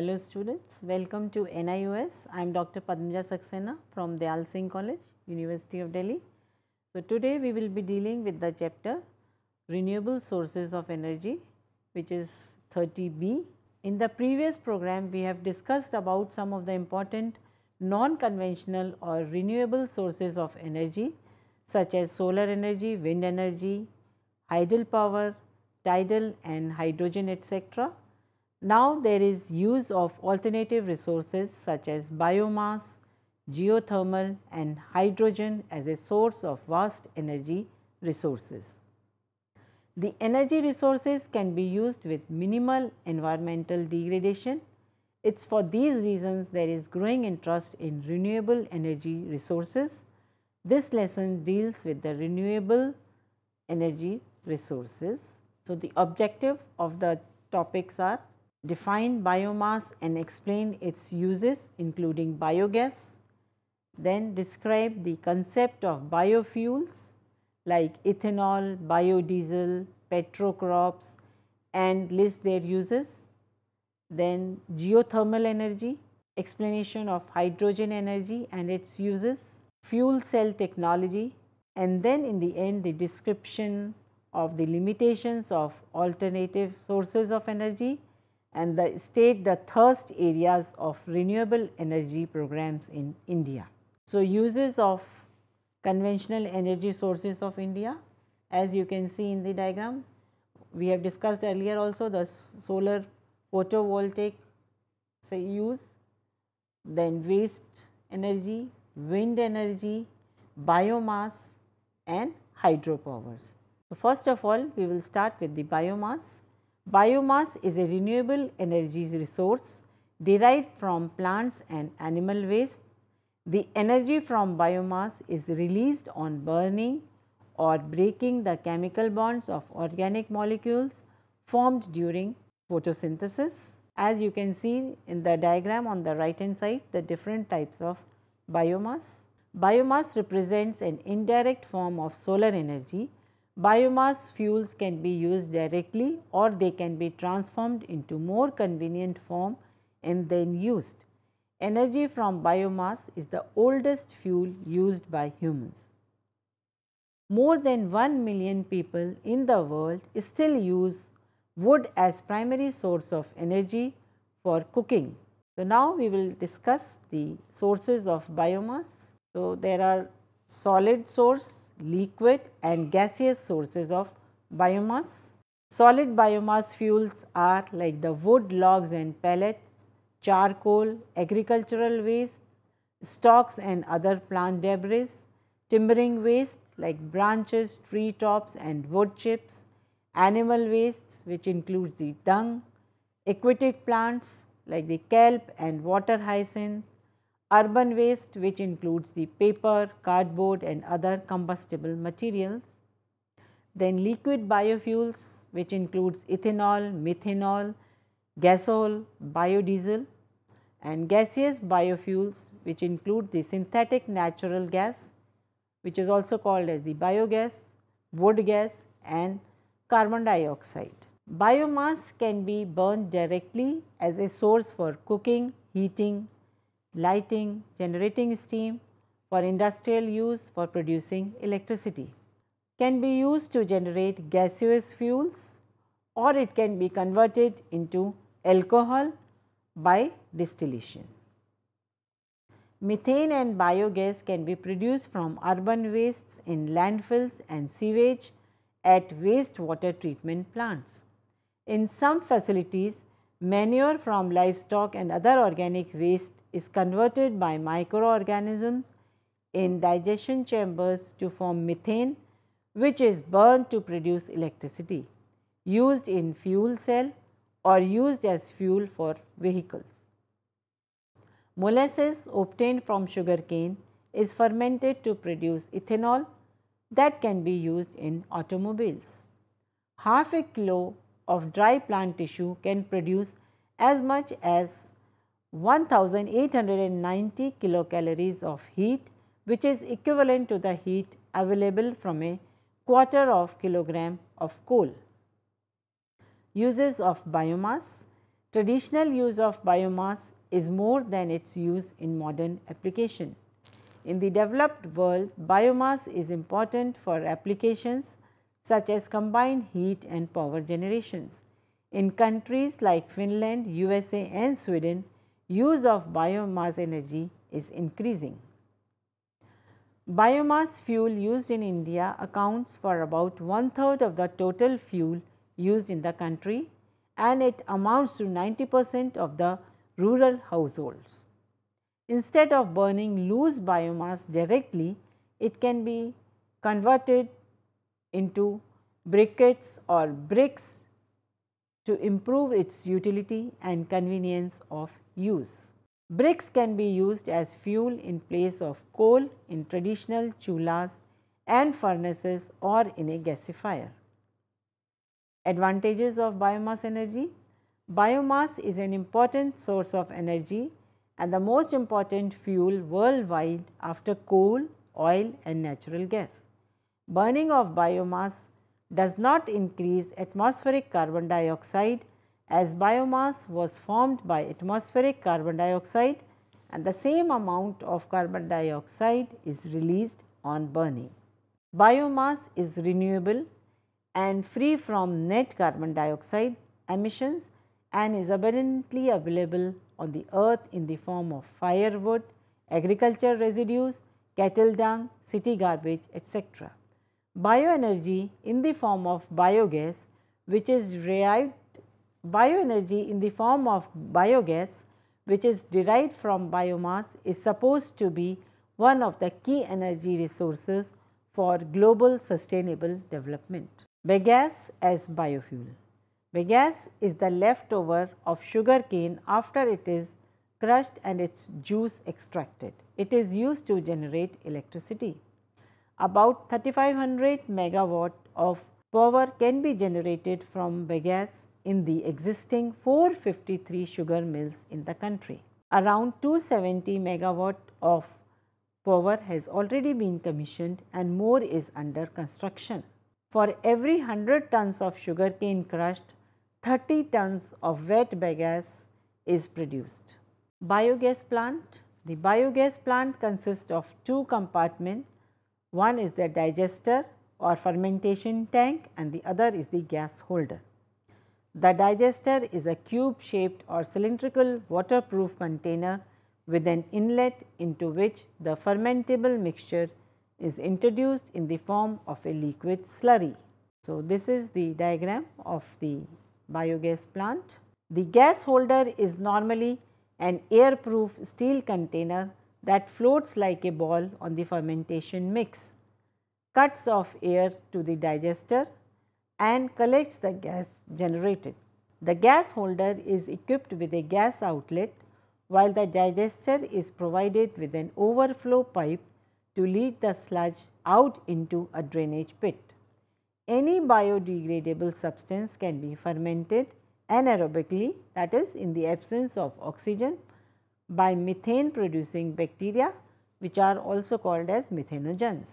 Hello students, welcome to NIOS. I am Dr. Padmaja Saxena from Dayal Singh College, University of Delhi. So today we will be dealing with the chapter Renewable Sources of Energy which is 30B. In the previous program we have discussed about some of the important non-conventional or renewable sources of energy such as solar energy, wind energy, hydel power, tidal and hydrogen etc. Now there is use of alternative resources such as biomass, geothermal and hydrogen as a source of vast energy resources. The energy resources can be used with minimal environmental degradation. It is for these reasons there is growing interest in renewable energy resources. This lesson deals with the renewable energy resources. So, the objective of the topics are define biomass and explain its uses including biogas, then describe the concept of biofuels like ethanol, biodiesel, petrocrops and list their uses. Then geothermal energy, explanation of hydrogen energy and its uses, fuel cell technology and then in the end the description of the limitations of alternative sources of energy and the state the thirst areas of renewable energy programs in India. So, uses of conventional energy sources of India as you can see in the diagram. We have discussed earlier also the solar photovoltaic say use, then waste energy, wind energy, biomass and hydropowers. So, first of all we will start with the biomass. Biomass is a renewable energy resource derived from plants and animal waste. The energy from biomass is released on burning or breaking the chemical bonds of organic molecules formed during photosynthesis. As you can see in the diagram on the right hand side, the different types of biomass. Biomass represents an indirect form of solar energy Biomass fuels can be used directly or they can be transformed into more convenient form and then used. Energy from biomass is the oldest fuel used by humans. More than 1 million people in the world still use wood as primary source of energy for cooking. So, now we will discuss the sources of biomass. So, there are solid source, liquid and gaseous sources of biomass. Solid biomass fuels are like the wood, logs and pellets, charcoal, agricultural waste, stalks and other plant debris, timbering waste like branches, tree tops and wood chips, animal wastes which includes the dung, aquatic plants like the kelp and water hyacinth, urban waste which includes the paper, cardboard and other combustible materials. Then liquid biofuels which includes ethanol, methanol, gasol, biodiesel and gaseous biofuels which include the synthetic natural gas which is also called as the biogas, wood gas and carbon dioxide. Biomass can be burned directly as a source for cooking, heating, lighting, generating steam, for industrial use for producing electricity. Can be used to generate gaseous fuels or it can be converted into alcohol by distillation. Methane and biogas can be produced from urban wastes in landfills and sewage at wastewater treatment plants. In some facilities, manure from livestock and other organic waste is converted by microorganisms in digestion chambers to form methane which is burned to produce electricity used in fuel cell or used as fuel for vehicles. Molasses obtained from sugarcane is fermented to produce ethanol that can be used in automobiles. Half a kilo of dry plant tissue can produce as much as 1890 kilocalories of heat which is equivalent to the heat available from a quarter of kilogram of coal. Uses of biomass Traditional use of biomass is more than its use in modern application. In the developed world, biomass is important for applications such as combined heat and power generations. In countries like Finland, USA and Sweden, use of biomass energy is increasing. Biomass fuel used in India accounts for about one third of the total fuel used in the country and it amounts to 90 percent of the rural households. Instead of burning loose biomass directly, it can be converted into briquettes or bricks to improve its utility and convenience of use. Bricks can be used as fuel in place of coal in traditional chulas and furnaces or in a gasifier. Advantages of biomass energy Biomass is an important source of energy and the most important fuel worldwide after coal, oil and natural gas. Burning of biomass does not increase atmospheric carbon dioxide as biomass was formed by atmospheric carbon dioxide and the same amount of carbon dioxide is released on burning. Biomass is renewable and free from net carbon dioxide emissions and is abundantly available on the earth in the form of firewood, agriculture residues, cattle dung, city garbage etc. Bioenergy in the form of biogas which is derived Bioenergy in the form of biogas which is derived from biomass is supposed to be one of the key energy resources for global sustainable development. Bagasse as biofuel. Bagasse is the leftover of sugar cane after it is crushed and its juice extracted. It is used to generate electricity. About 3500 megawatt of power can be generated from bagasse in the existing 453 sugar mills in the country. Around 270 megawatt of power has already been commissioned and more is under construction. For every 100 tons of sugarcane crushed, 30 tons of wet bagasse is produced. Biogas plant. The biogas plant consists of two compartments. One is the digester or fermentation tank and the other is the gas holder. The digester is a cube shaped or cylindrical waterproof container with an inlet into which the fermentable mixture is introduced in the form of a liquid slurry. So, this is the diagram of the biogas plant. The gas holder is normally an airproof steel container that floats like a ball on the fermentation mix. Cuts off air to the digester and collects the gas generated. The gas holder is equipped with a gas outlet while the digester is provided with an overflow pipe to lead the sludge out into a drainage pit. Any biodegradable substance can be fermented anaerobically that is in the absence of oxygen by methane producing bacteria which are also called as methanogens.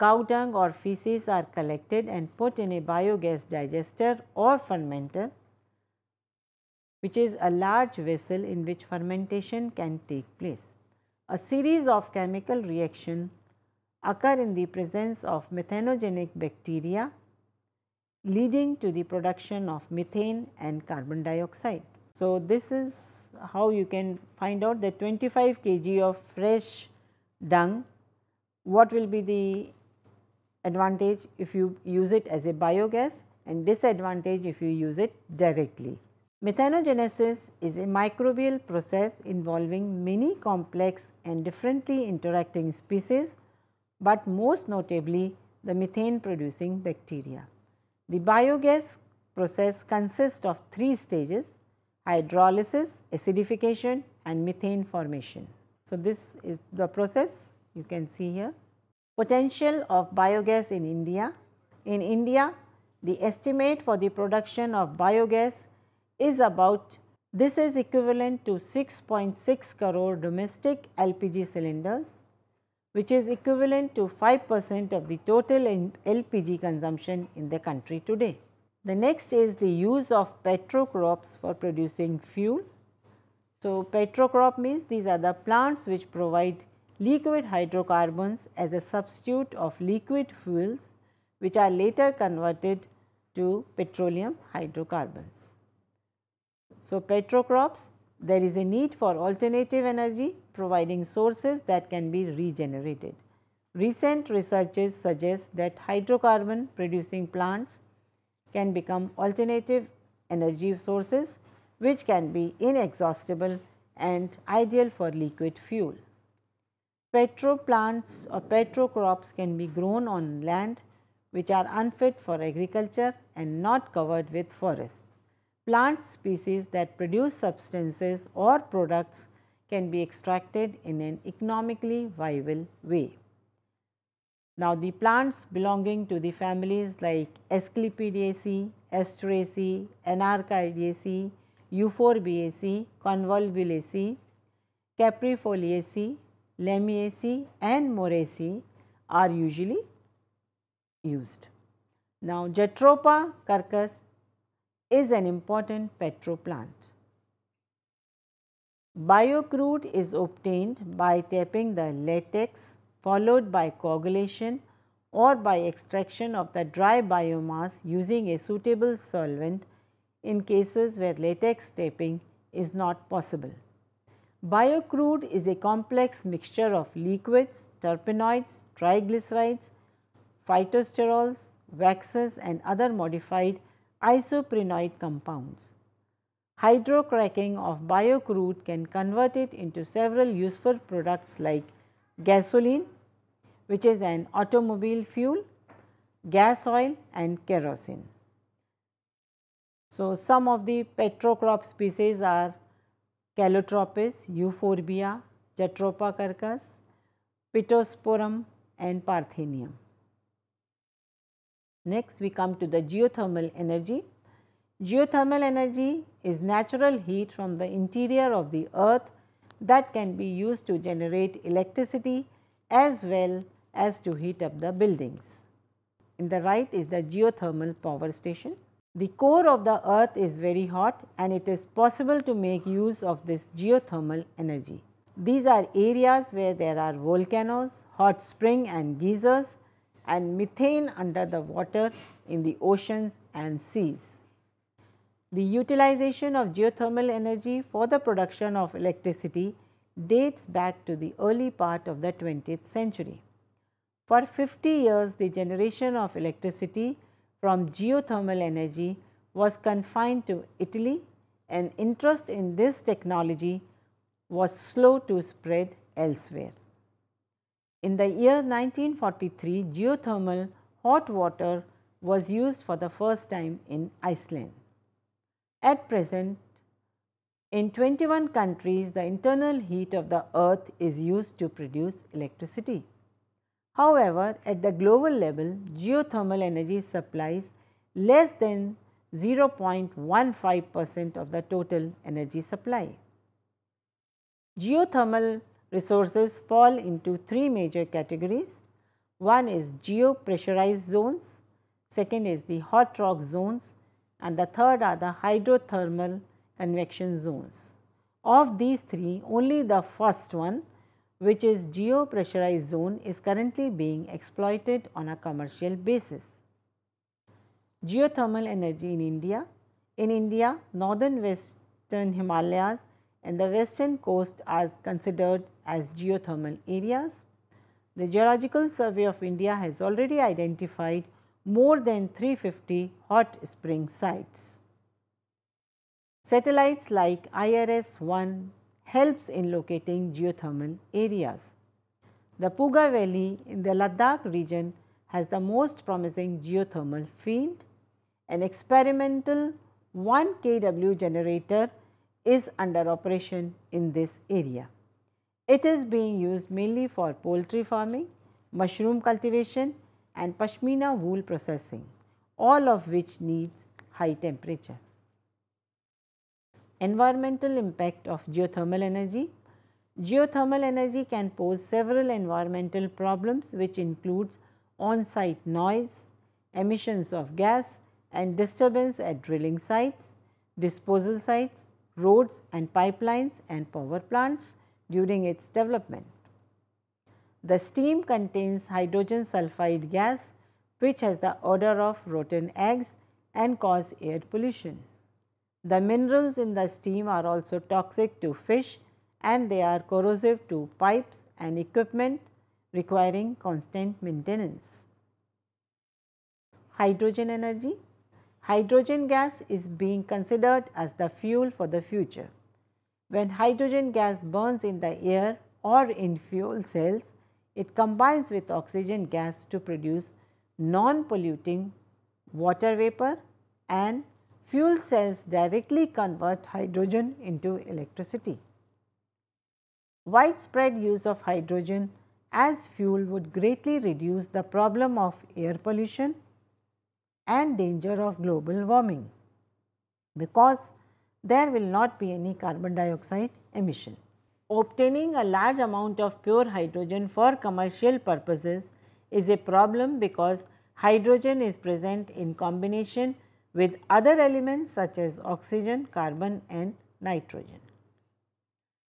Cow dung or feces are collected and put in a biogas digester or fermenter which is a large vessel in which fermentation can take place. A series of chemical reactions occur in the presence of methanogenic bacteria leading to the production of methane and carbon dioxide. So, this is how you can find out that 25 kg of fresh dung, what will be the advantage if you use it as a biogas and disadvantage if you use it directly. Methanogenesis is a microbial process involving many complex and differently interacting species, but most notably the methane producing bacteria. The biogas process consists of three stages hydrolysis, acidification and methane formation. So, this is the process you can see here. Potential of biogas in India. In India, the estimate for the production of biogas is about this is equivalent to 6.6 .6 crore domestic LPG cylinders which is equivalent to 5 percent of the total LPG consumption in the country today. The next is the use of petrocrops for producing fuel. So, petrocrop means these are the plants which provide liquid hydrocarbons as a substitute of liquid fuels which are later converted to petroleum hydrocarbons. So, petrocrops there is a need for alternative energy providing sources that can be regenerated. Recent researches suggest that hydrocarbon producing plants can become alternative energy sources which can be inexhaustible and ideal for liquid fuel. Petro plants or petro crops can be grown on land which are unfit for agriculture and not covered with forests. Plant species that produce substances or products can be extracted in an economically viable way. Now, the plants belonging to the families like Asclepiadaceae, Asteraceae, Anarchidaceae, Euphorbiaceae, Convolvulaceae, Caprifoliaceae Lamiaceae and Moraceae are usually used. Now, Jatropha carcass is an important petro plant. Biocrude is obtained by tapping the latex followed by coagulation or by extraction of the dry biomass using a suitable solvent in cases where latex tapping is not possible. Biocrude is a complex mixture of liquids, terpenoids, triglycerides, phytosterols, waxes and other modified isoprenoid compounds. Hydrocracking of biocrude can convert it into several useful products like gasoline, which is an automobile fuel, gas oil and kerosene. So, some of the petrocrop species are Calotropis, Euphorbia, Jatropha Pitosporum and Parthenium. Next we come to the geothermal energy. Geothermal energy is natural heat from the interior of the earth that can be used to generate electricity as well as to heat up the buildings. In the right is the geothermal power station. The core of the earth is very hot and it is possible to make use of this geothermal energy. These are areas where there are volcanoes, hot spring and geysers and methane under the water in the oceans and seas. The utilization of geothermal energy for the production of electricity dates back to the early part of the 20th century. For 50 years, the generation of electricity from geothermal energy was confined to Italy and interest in this technology was slow to spread elsewhere. In the year 1943, geothermal hot water was used for the first time in Iceland. At present, in 21 countries, the internal heat of the earth is used to produce electricity. However, at the global level, geothermal energy supplies less than 0.15 percent of the total energy supply. Geothermal resources fall into three major categories. One is geopressurized zones, second is the hot rock zones and the third are the hydrothermal convection zones. Of these three, only the first one which is geopressurized zone is currently being exploited on a commercial basis. Geothermal energy in India. In India, northern western Himalayas and the western coast are considered as geothermal areas. The Geological Survey of India has already identified more than 350 hot spring sites. Satellites like IRS-1, helps in locating geothermal areas. The Puga Valley in the Ladakh region has the most promising geothermal field. An experimental 1 kW generator is under operation in this area. It is being used mainly for poultry farming, mushroom cultivation and pashmina wool processing, all of which needs high temperature. Environmental impact of geothermal energy. Geothermal energy can pose several environmental problems which includes on-site noise, emissions of gas and disturbance at drilling sites, disposal sites, roads and pipelines and power plants during its development. The steam contains hydrogen sulfide gas which has the odor of rotten eggs and cause air pollution. The minerals in the steam are also toxic to fish and they are corrosive to pipes and equipment requiring constant maintenance. Hydrogen energy. Hydrogen gas is being considered as the fuel for the future. When hydrogen gas burns in the air or in fuel cells, it combines with oxygen gas to produce non-polluting water vapor and fuel cells directly convert hydrogen into electricity. Widespread use of hydrogen as fuel would greatly reduce the problem of air pollution and danger of global warming because there will not be any carbon dioxide emission. Obtaining a large amount of pure hydrogen for commercial purposes is a problem because hydrogen is present in combination with other elements such as oxygen, carbon and nitrogen.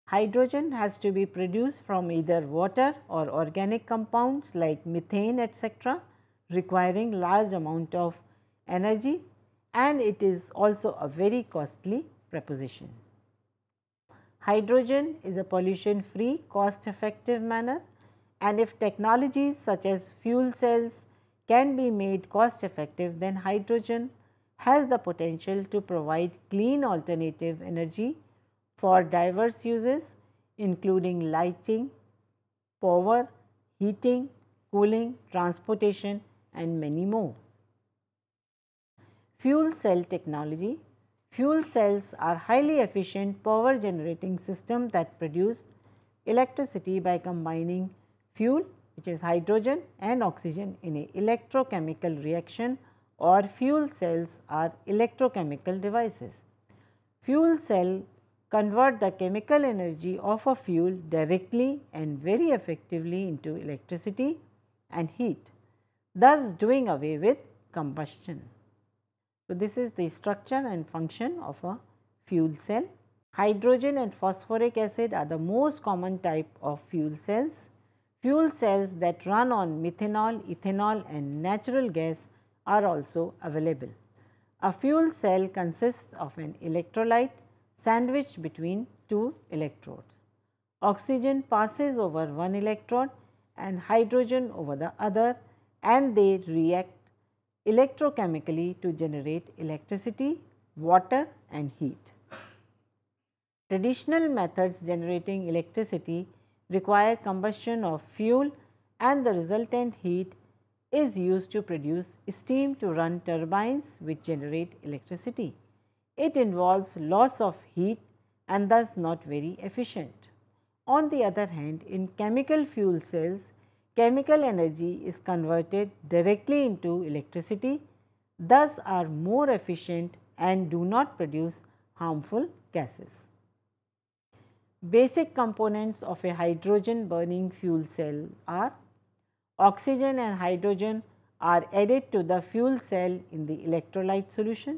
Hydrogen has to be produced from either water or organic compounds like methane etc., requiring large amount of energy and it is also a very costly proposition. Hydrogen is a pollution free cost effective manner and if technologies such as fuel cells can be made cost effective then hydrogen has the potential to provide clean alternative energy for diverse uses including lighting, power, heating, cooling, transportation and many more. Fuel cell technology Fuel cells are highly efficient power generating system that produce electricity by combining fuel which is hydrogen and oxygen in a electrochemical reaction or fuel cells are electrochemical devices. Fuel cell convert the chemical energy of a fuel directly and very effectively into electricity and heat, thus doing away with combustion. So, this is the structure and function of a fuel cell. Hydrogen and phosphoric acid are the most common type of fuel cells. Fuel cells that run on methanol, ethanol and natural gas are also available. A fuel cell consists of an electrolyte sandwiched between two electrodes. Oxygen passes over one electrode and hydrogen over the other and they react electrochemically to generate electricity, water and heat. Traditional methods generating electricity require combustion of fuel and the resultant heat is used to produce steam to run turbines which generate electricity. It involves loss of heat and thus not very efficient. On the other hand, in chemical fuel cells, chemical energy is converted directly into electricity, thus are more efficient and do not produce harmful gases. Basic components of a hydrogen burning fuel cell are Oxygen and hydrogen are added to the fuel cell in the electrolyte solution.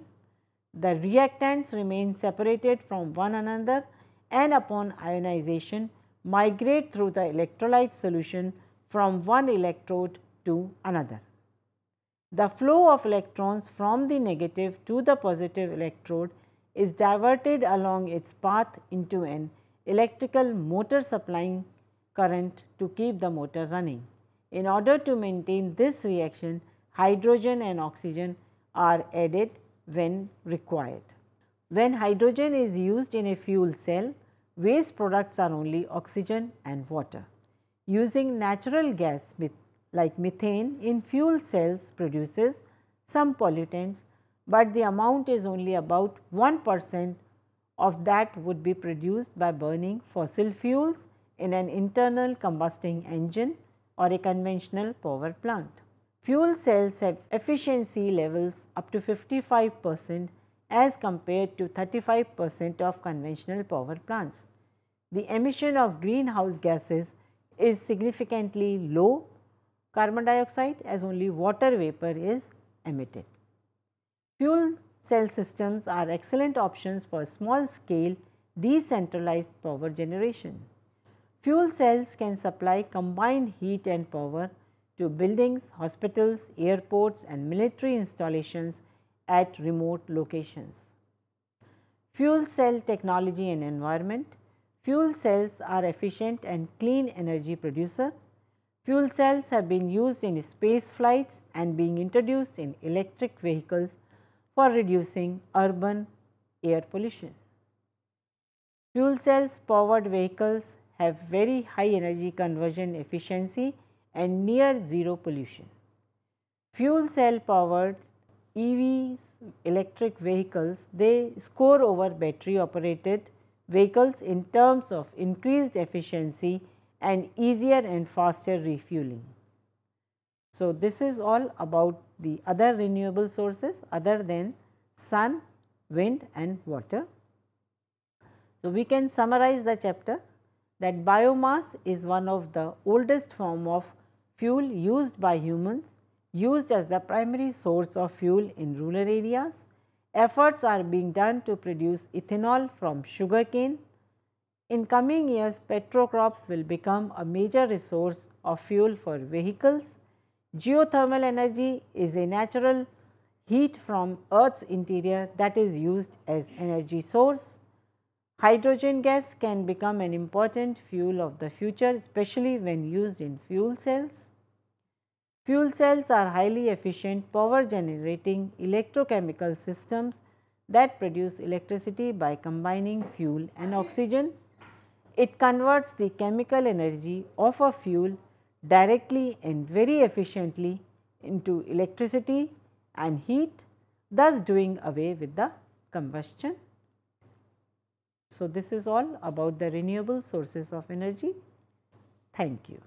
The reactants remain separated from one another and upon ionization migrate through the electrolyte solution from one electrode to another. The flow of electrons from the negative to the positive electrode is diverted along its path into an electrical motor supplying current to keep the motor running. In order to maintain this reaction, hydrogen and oxygen are added when required. When hydrogen is used in a fuel cell, waste products are only oxygen and water. Using natural gas like methane in fuel cells produces some pollutants, but the amount is only about 1 percent of that would be produced by burning fossil fuels in an internal combusting engine or a conventional power plant. Fuel cells have efficiency levels up to 55 percent as compared to 35 percent of conventional power plants. The emission of greenhouse gases is significantly low carbon dioxide as only water vapor is emitted. Fuel cell systems are excellent options for small scale decentralized power generation. Fuel cells can supply combined heat and power to buildings, hospitals, airports and military installations at remote locations. Fuel cell technology and environment. Fuel cells are efficient and clean energy producer. Fuel cells have been used in space flights and being introduced in electric vehicles for reducing urban air pollution. Fuel cells powered vehicles have very high energy conversion efficiency and near zero pollution. Fuel cell powered EVs electric vehicles they score over battery operated vehicles in terms of increased efficiency and easier and faster refueling. So, this is all about the other renewable sources other than sun, wind and water. So, we can summarize the chapter that biomass is one of the oldest form of fuel used by humans, used as the primary source of fuel in rural areas. Efforts are being done to produce ethanol from sugarcane. In coming years, petrocrops will become a major resource of fuel for vehicles. Geothermal energy is a natural heat from earth's interior that is used as energy source. Hydrogen gas can become an important fuel of the future especially when used in fuel cells. Fuel cells are highly efficient power generating electrochemical systems that produce electricity by combining fuel and oxygen. It converts the chemical energy of a fuel directly and very efficiently into electricity and heat thus doing away with the combustion so, this is all about the renewable sources of energy. Thank you.